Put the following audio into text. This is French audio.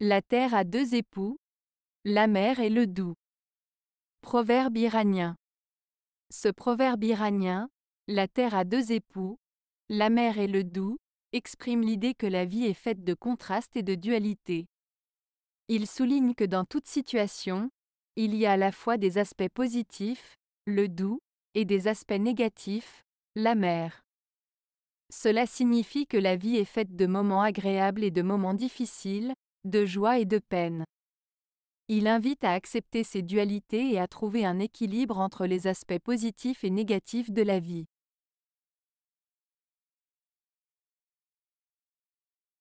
La terre a deux époux, la mer et le doux. Proverbe iranien. Ce proverbe iranien, la terre a deux époux, la mer et le doux, exprime l'idée que la vie est faite de contrastes et de dualité. Il souligne que dans toute situation, il y a à la fois des aspects positifs, le doux, et des aspects négatifs, la mer. Cela signifie que la vie est faite de moments agréables et de moments difficiles, de joie et de peine. Il invite à accepter ces dualités et à trouver un équilibre entre les aspects positifs et négatifs de la vie.